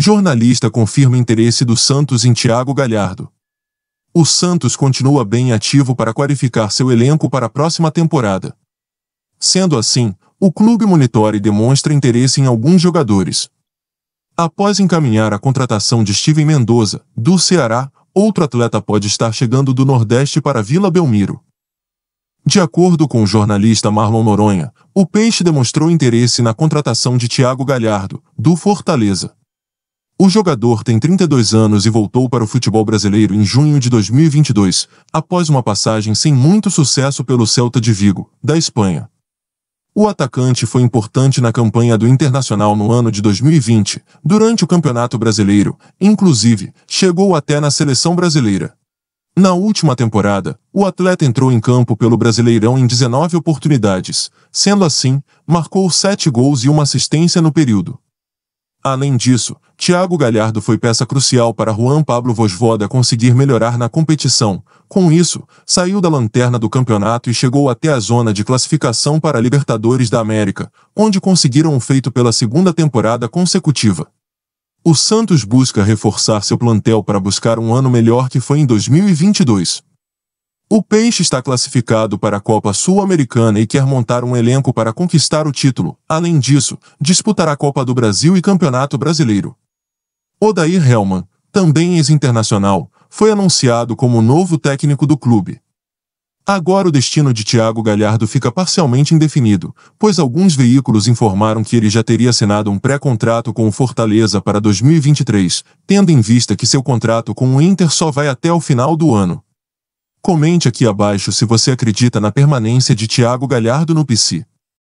Jornalista confirma interesse do Santos em Thiago Galhardo. O Santos continua bem ativo para qualificar seu elenco para a próxima temporada. Sendo assim, o clube monitora e demonstra interesse em alguns jogadores. Após encaminhar a contratação de Steven Mendoza, do Ceará, outro atleta pode estar chegando do Nordeste para Vila Belmiro. De acordo com o jornalista Marlon Noronha, o Peixe demonstrou interesse na contratação de Thiago Galhardo, do Fortaleza. O jogador tem 32 anos e voltou para o futebol brasileiro em junho de 2022, após uma passagem sem muito sucesso pelo Celta de Vigo, da Espanha. O atacante foi importante na campanha do Internacional no ano de 2020, durante o Campeonato Brasileiro, inclusive, chegou até na seleção brasileira. Na última temporada, o atleta entrou em campo pelo Brasileirão em 19 oportunidades, sendo assim, marcou 7 gols e uma assistência no período. Além disso, Thiago Galhardo foi peça crucial para Juan Pablo Vosvoda conseguir melhorar na competição. Com isso, saiu da lanterna do campeonato e chegou até a zona de classificação para a Libertadores da América, onde conseguiram um feito pela segunda temporada consecutiva. O Santos busca reforçar seu plantel para buscar um ano melhor que foi em 2022. O Peixe está classificado para a Copa Sul-Americana e quer montar um elenco para conquistar o título. Além disso, disputará a Copa do Brasil e Campeonato Brasileiro. Odair Hellman, também ex-internacional, foi anunciado como novo técnico do clube. Agora o destino de Thiago Galhardo fica parcialmente indefinido, pois alguns veículos informaram que ele já teria assinado um pré-contrato com o Fortaleza para 2023, tendo em vista que seu contrato com o Inter só vai até o final do ano. Comente aqui abaixo se você acredita na permanência de Tiago Galhardo no PC.